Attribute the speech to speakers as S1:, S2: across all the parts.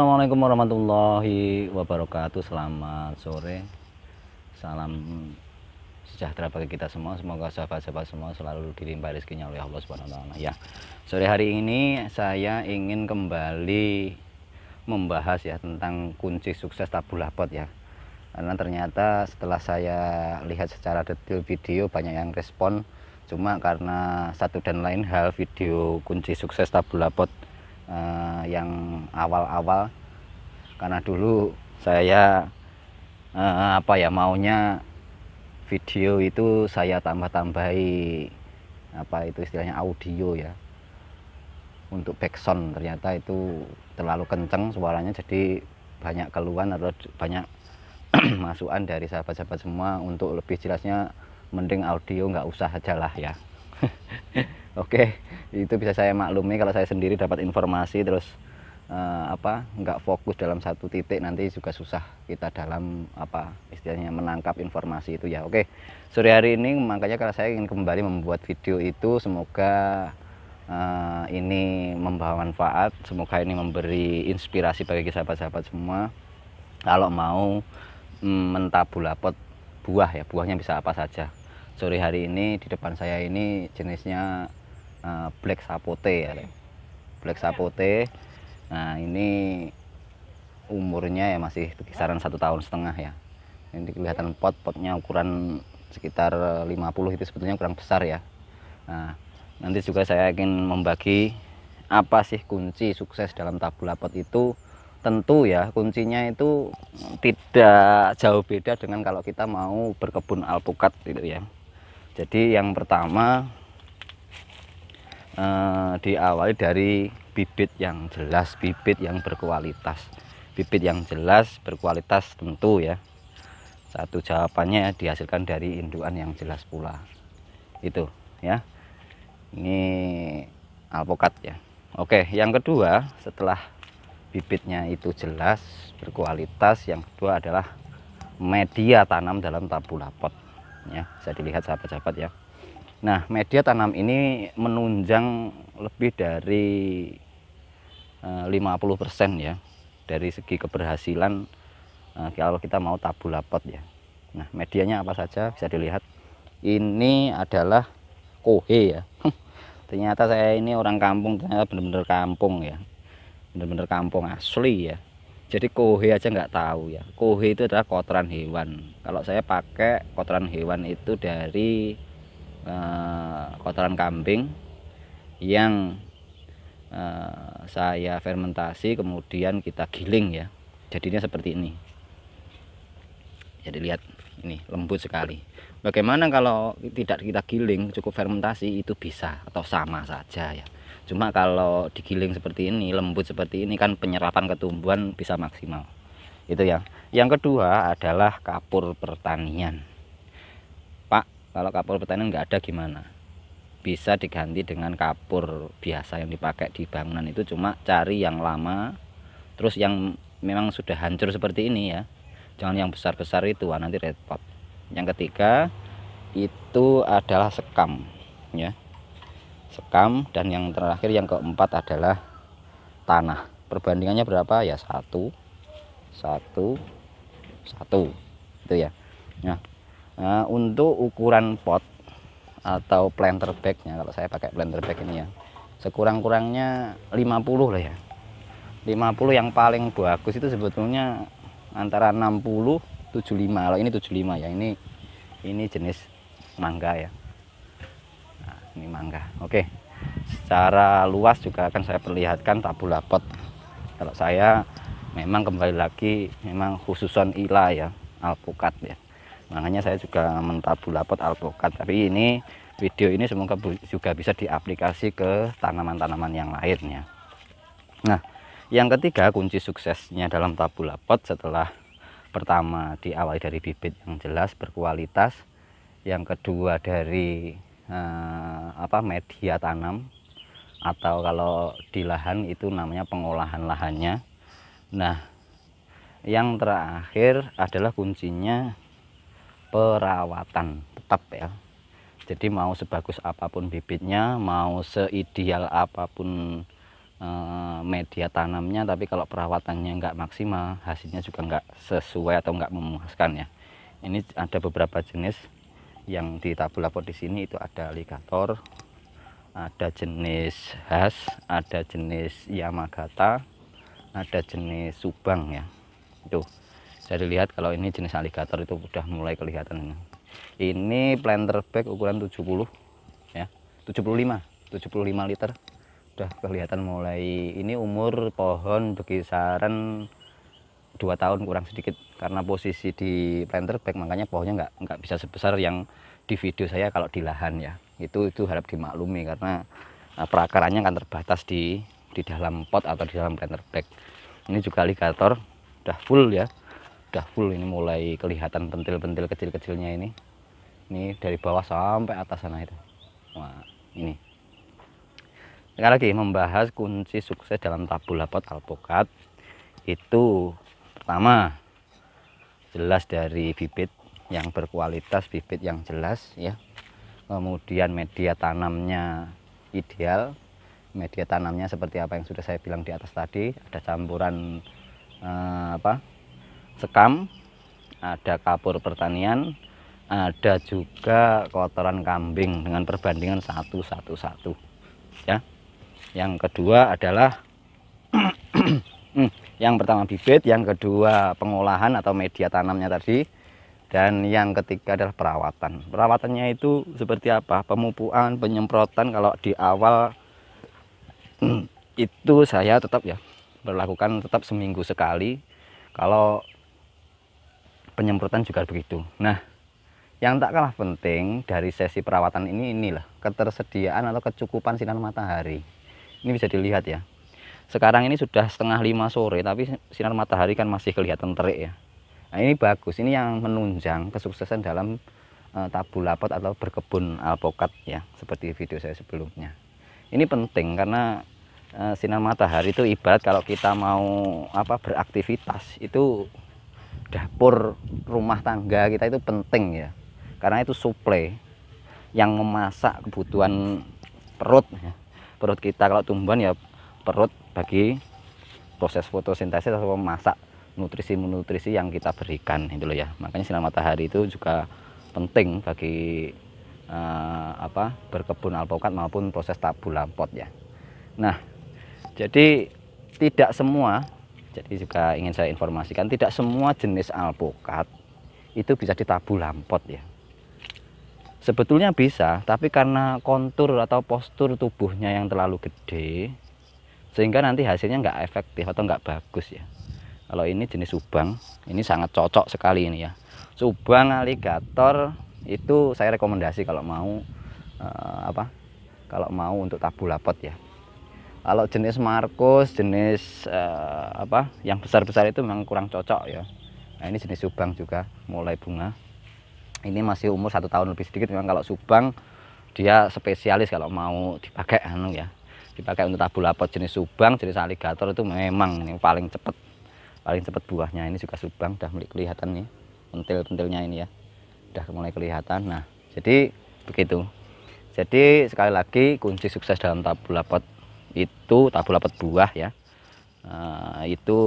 S1: Assalamualaikum warahmatullahi wabarakatuh Selamat sore Salam sejahtera bagi kita semua Semoga sahabat-sahabat semua selalu dilimpah rezekinya oleh Allah Subhanahu wa taala. Ya. Sore hari ini saya ingin kembali membahas ya tentang kunci sukses tabu lapot ya. Karena ternyata setelah saya lihat secara detail video banyak yang respon cuma karena satu dan lain hal video kunci sukses tabu lapot uh, yang awal-awal karena dulu saya uh, apa ya maunya video itu saya tambah-tambahi apa itu istilahnya audio ya untuk backsound ternyata itu terlalu kenceng suaranya jadi banyak keluhan atau banyak masukan dari sahabat-sahabat semua untuk lebih jelasnya mending audio nggak usah aja lah ya Oke, okay. itu bisa saya maklumi kalau saya sendiri dapat informasi terus uh, apa nggak fokus dalam satu titik nanti juga susah kita dalam apa istilahnya menangkap informasi itu ya. Oke, okay. sore hari ini makanya kalau saya ingin kembali membuat video itu semoga uh, ini membawa manfaat, semoga ini memberi inspirasi bagi sahabat-sahabat semua kalau mau mm, mentabulapot buah ya buahnya bisa apa saja sore hari ini di depan saya ini jenisnya Eh, black sapote ya black iya. sapote nah ini umurnya ya masih kisaran satu tahun setengah ya ini kelihatan pot potnya ukuran sekitar 50 itu sebetulnya kurang besar ya nah nanti juga saya ingin membagi apa sih kunci sukses dalam tabula pot itu tentu ya kuncinya itu tidak jauh beda dengan kalau kita mau berkebun alpukat gitu ya jadi yang pertama Eh, diawali dari bibit yang jelas, bibit yang berkualitas. Bibit yang jelas, berkualitas tentu ya. Satu jawabannya dihasilkan dari induan yang jelas pula. Itu ya. Ini alpukat ya. Oke, yang kedua setelah bibitnya itu jelas, berkualitas, yang kedua adalah media tanam dalam tabula pot ya. Bisa dilihat sahabat-sahabat ya. Nah, media tanam ini menunjang lebih dari 50% eh, ya dari segi keberhasilan eh, kalau kita mau tabu lapot ya. Nah, medianya apa saja bisa dilihat. Ini adalah kohe ya. ternyata saya ini orang kampung, ternyata benar-benar kampung ya. Benar-benar kampung asli ya. Jadi kohe aja nggak tahu ya. Kohe itu adalah kotoran hewan. Kalau saya pakai kotoran hewan itu dari Eh, kotoran kambing yang uh, saya fermentasi kemudian kita giling ya jadinya seperti ini jadi lihat ini lembut sekali bagaimana kalau tidak kita giling cukup fermentasi itu bisa atau sama saja ya cuma kalau digiling seperti ini lembut seperti ini kan penyerapan ketumbuhan bisa maksimal itu ya yang kedua adalah kapur pertanian kalau kapur pertanian nggak ada gimana bisa diganti dengan kapur biasa yang dipakai di bangunan itu cuma cari yang lama terus yang memang sudah hancur seperti ini ya jangan yang besar-besar itu nanti repot yang ketiga itu adalah sekam ya sekam dan yang terakhir yang keempat adalah tanah perbandingannya berapa ya satu satu satu itu ya nah Nah, untuk ukuran pot atau planter bagnya, kalau saya pakai planter bag ini ya, sekurang-kurangnya 50 lah ya. 50 yang paling bagus itu sebetulnya antara 60 75. Kalau ini 75 ya, ini ini jenis mangga ya. Nah, ini mangga. Oke. Secara luas juga akan saya perlihatkan tabula pot. Kalau saya memang kembali lagi memang khususan ila ya, alpukat ya makanya saya juga mentabulapot alpukat tapi ini video ini semoga juga bisa diaplikasi ke tanaman-tanaman yang lainnya nah yang ketiga kunci suksesnya dalam tabulapot setelah pertama diawali dari bibit yang jelas berkualitas yang kedua dari eh, apa media tanam atau kalau di lahan itu namanya pengolahan lahannya nah yang terakhir adalah kuncinya perawatan tetap ya jadi mau sebagus apapun bibitnya mau seideal apapun eh, media tanamnya tapi kalau perawatannya enggak maksimal hasilnya juga enggak sesuai atau enggak memuaskan ya ini ada beberapa jenis yang di tabulapot di sini itu ada alligator ada jenis khas ada jenis yamagata ada jenis subang ya tuh bisa dilihat kalau ini jenis alligator itu udah mulai kelihatan ini planter bag ukuran 70 ya 75 75 liter udah kelihatan mulai ini umur pohon berkisaran 2 tahun kurang sedikit karena posisi di planter bag makanya pohonnya nggak nggak bisa sebesar yang di video saya kalau di lahan ya itu itu harap dimaklumi karena eh, perakarannya kan terbatas di di dalam pot atau di dalam planter bag ini juga alligator udah full ya udah full ini mulai kelihatan pentil-pentil kecil-kecilnya ini ini dari bawah sampai atas sana itu wah ini sekali lagi membahas kunci sukses dalam tabulapot lapot alpukat itu pertama jelas dari bibit yang berkualitas bibit yang jelas ya kemudian media tanamnya ideal media tanamnya seperti apa yang sudah saya bilang di atas tadi ada campuran eh, apa sekam, ada kapur pertanian, ada juga kotoran kambing dengan perbandingan satu satu satu. Ya. Yang kedua adalah hmm, yang pertama bibit, yang kedua pengolahan atau media tanamnya tadi, dan yang ketiga adalah perawatan. Perawatannya itu seperti apa? Pemupuan, penyemprotan kalau di awal itu saya tetap ya berlakukan tetap seminggu sekali. Kalau penyemprotan juga begitu nah yang tak kalah penting dari sesi perawatan ini inilah ketersediaan atau kecukupan sinar matahari ini bisa dilihat ya sekarang ini sudah setengah lima sore tapi sinar matahari kan masih kelihatan terik ya nah, ini bagus ini yang menunjang kesuksesan dalam uh, eh, tabu lapot atau berkebun alpokat ya seperti video saya sebelumnya ini penting karena uh, sinar matahari itu ibarat kalau kita mau apa beraktivitas itu dapur rumah tangga kita itu penting ya karena itu suplai yang memasak kebutuhan perut ya. perut kita kalau tumbuhan ya perut bagi proses fotosintesis atau memasak nutrisi-nutrisi yang kita berikan itu loh ya makanya sinar matahari itu juga penting bagi eh, apa berkebun alpukat maupun proses tabu lampot ya nah jadi tidak semua jadi juga ingin saya informasikan tidak semua jenis alpukat itu bisa ditabu lampot ya. Sebetulnya bisa, tapi karena kontur atau postur tubuhnya yang terlalu gede, sehingga nanti hasilnya nggak efektif atau nggak bagus ya. Kalau ini jenis subang, ini sangat cocok sekali ini ya. Subang aligator itu saya rekomendasi kalau mau uh, apa? Kalau mau untuk tabu lapot ya kalau jenis Markus jenis uh, apa yang besar-besar itu memang kurang cocok ya nah ini jenis subang juga mulai bunga ini masih umur satu tahun lebih sedikit memang kalau subang dia spesialis kalau mau dipakai anu ya dipakai untuk tabu lapot jenis subang jenis aligator itu memang yang paling cepat paling cepat buahnya ini juga subang udah mulai kelihatan nih pentil-pentilnya ini ya sudah mulai kelihatan nah jadi begitu jadi sekali lagi kunci sukses dalam tabu lapot itu tabu 8 buah ya uh, itu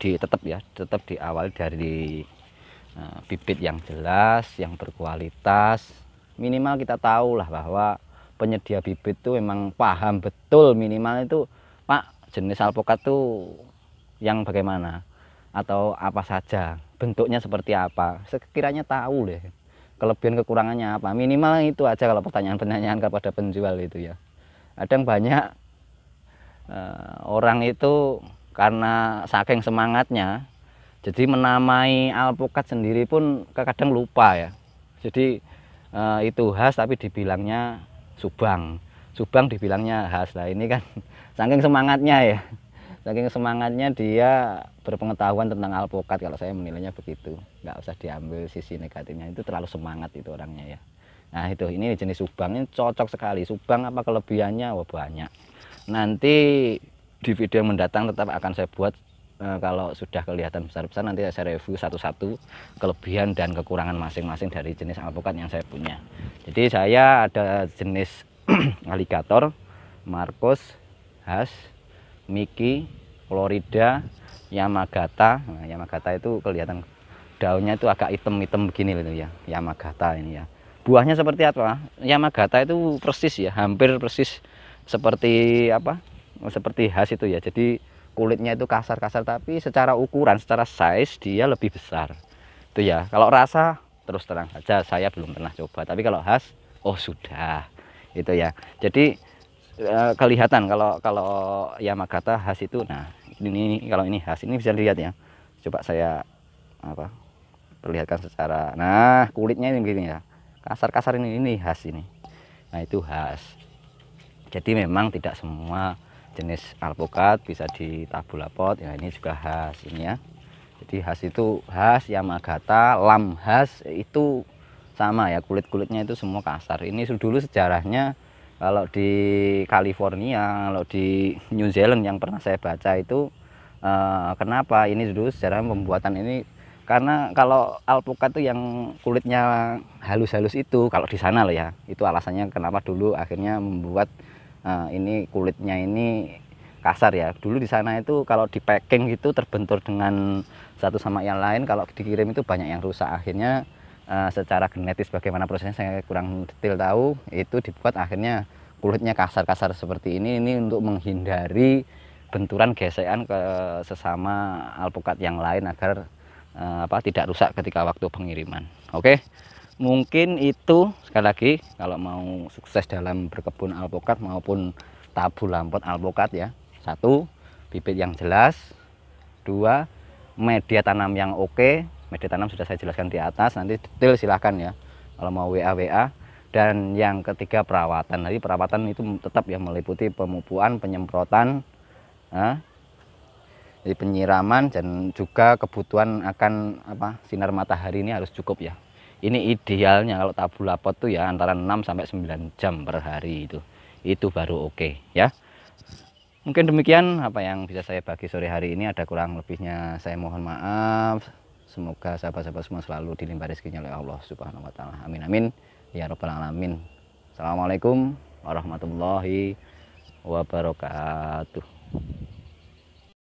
S1: di tetap ya tetap diawali dari uh, bibit yang jelas yang berkualitas minimal kita tahu lah bahwa penyedia bibit itu memang paham betul minimal itu Pak jenis alpukat tuh yang bagaimana atau apa saja bentuknya seperti apa sekiranya tahu deh kelebihan kekurangannya apa minimal itu aja kalau pertanyaan-pertanyaan kepada penjual itu ya kadang banyak Eh, orang itu karena saking semangatnya jadi menamai alpukat sendiri pun kadang lupa ya jadi eh, itu khas tapi dibilangnya subang subang dibilangnya khas lah ini kan saking semangatnya ya saking semangatnya dia berpengetahuan tentang alpukat kalau saya menilainya begitu nggak usah diambil sisi negatifnya itu terlalu semangat itu orangnya ya nah itu ini jenis subang ini cocok sekali subang apa kelebihannya wah banyak nanti di video yang mendatang tetap akan saya buat e, kalau sudah kelihatan besar-besar nanti saya review satu-satu kelebihan dan kekurangan masing-masing dari jenis alpukat yang saya punya jadi saya ada jenis alligator, Marcos, Has, Miki, Florida, Yamagata nah, Yamagata itu kelihatan daunnya itu agak item-item begini gitu ya Yamagata ini ya buahnya seperti apa Yamagata itu persis ya hampir persis seperti apa oh, seperti khas itu ya jadi kulitnya itu kasar-kasar tapi secara ukuran secara size dia lebih besar itu ya kalau rasa terus terang saja saya belum pernah coba tapi kalau khas oh sudah itu ya jadi eh, kelihatan kalau kalau Yamagata khas itu nah ini kalau ini khas ini bisa dilihat ya coba saya apa perlihatkan secara nah kulitnya ini begini ya kasar-kasar ini ini khas ini nah itu khas jadi memang tidak semua jenis alpukat bisa ditabula pot ya ini juga khas ini ya jadi khas itu khas Yamagata lam khas itu sama ya kulit-kulitnya itu semua kasar ini dulu sejarahnya kalau di California kalau di New Zealand yang pernah saya baca itu eh, kenapa ini dulu sejarah pembuatan ini karena kalau alpukat itu yang kulitnya halus-halus itu kalau di sana loh ya itu alasannya kenapa dulu akhirnya membuat Nah, ini kulitnya ini kasar ya. Dulu di sana itu kalau di packing gitu terbentur dengan satu sama yang lain, kalau dikirim itu banyak yang rusak. Akhirnya uh, secara genetis bagaimana prosesnya saya kurang detail tahu, itu dibuat akhirnya kulitnya kasar-kasar seperti ini ini untuk menghindari benturan gesekan ke sesama alpukat yang lain agar uh, apa tidak rusak ketika waktu pengiriman. Oke. Okay? mungkin itu sekali lagi kalau mau sukses dalam berkebun alpukat maupun tabu lampot alpukat ya satu bibit yang jelas dua media tanam yang oke media tanam sudah saya jelaskan di atas nanti detail silahkan ya kalau mau WA WA dan yang ketiga perawatan jadi perawatan itu tetap ya meliputi pemupuan penyemprotan nah, jadi penyiraman dan juga kebutuhan akan apa sinar matahari ini harus cukup ya ini idealnya kalau tabu lapot tuh ya antara 6 sampai 9 jam per hari itu itu baru oke okay, ya mungkin demikian apa yang bisa saya bagi sore hari ini ada kurang lebihnya saya mohon maaf semoga sahabat-sahabat semua selalu dilimpah rezekinya oleh Allah subhanahu wa ta'ala amin amin ya robbal alamin assalamualaikum warahmatullahi wabarakatuh